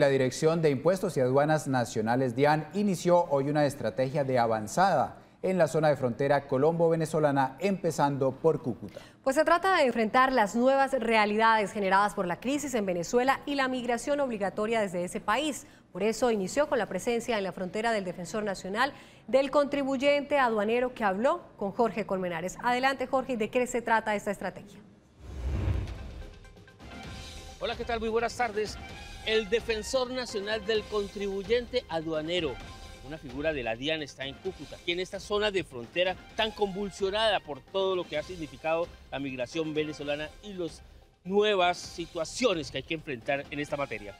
La Dirección de Impuestos y Aduanas Nacionales DIAN inició hoy una estrategia de avanzada en la zona de frontera colombo-venezolana, empezando por Cúcuta. Pues se trata de enfrentar las nuevas realidades generadas por la crisis en Venezuela y la migración obligatoria desde ese país. Por eso inició con la presencia en la frontera del Defensor Nacional del contribuyente aduanero que habló con Jorge Colmenares. Adelante Jorge, ¿de qué se trata esta estrategia? Hola, ¿qué tal? Muy buenas tardes el defensor nacional del contribuyente aduanero, una figura de la DIAN está en Cúcuta, aquí en esta zona de frontera tan convulsionada por todo lo que ha significado la migración venezolana y las nuevas situaciones que hay que enfrentar en esta materia.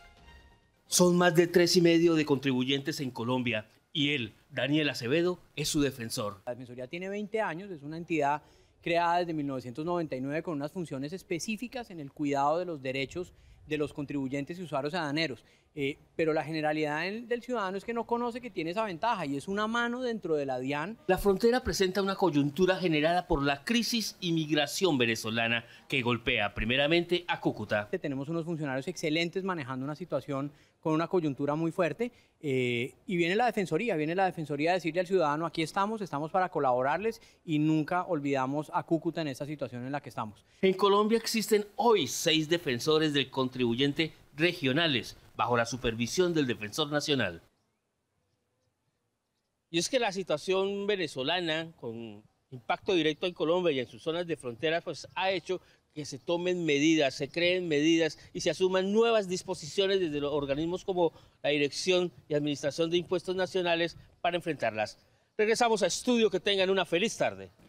Son más de tres y medio de contribuyentes en Colombia y él, Daniel Acevedo, es su defensor. La Defensoría tiene 20 años, es una entidad creada desde 1999 con unas funciones específicas en el cuidado de los derechos de los contribuyentes y usuarios adaneros. Eh, pero la generalidad del, ciudadano es que no conoce que tiene esa ventaja y es una mano dentro de la DIAN. La frontera presenta una coyuntura generada por la crisis inmigración venezolana que golpea primeramente a Cúcuta. Tenemos unos funcionarios excelentes manejando una situación con una coyuntura muy fuerte eh, y viene la Defensoría, viene la Defensoría a decirle al ciudadano, aquí estamos, estamos para colaborarles y nunca olvidamos a Cúcuta en esta situación en la que estamos. En Colombia existen hoy seis defensores del contribuyente contribuyente regionales bajo la supervisión del Defensor Nacional. Y es que la situación venezolana, con impacto directo en Colombia y en sus zonas de frontera, pues ha hecho que se tomen medidas, se creen medidas y se asuman nuevas disposiciones desde los organismos como la Dirección y Administración de Impuestos Nacionales para enfrentarlas. Regresamos a estudio, que tengan una feliz tarde.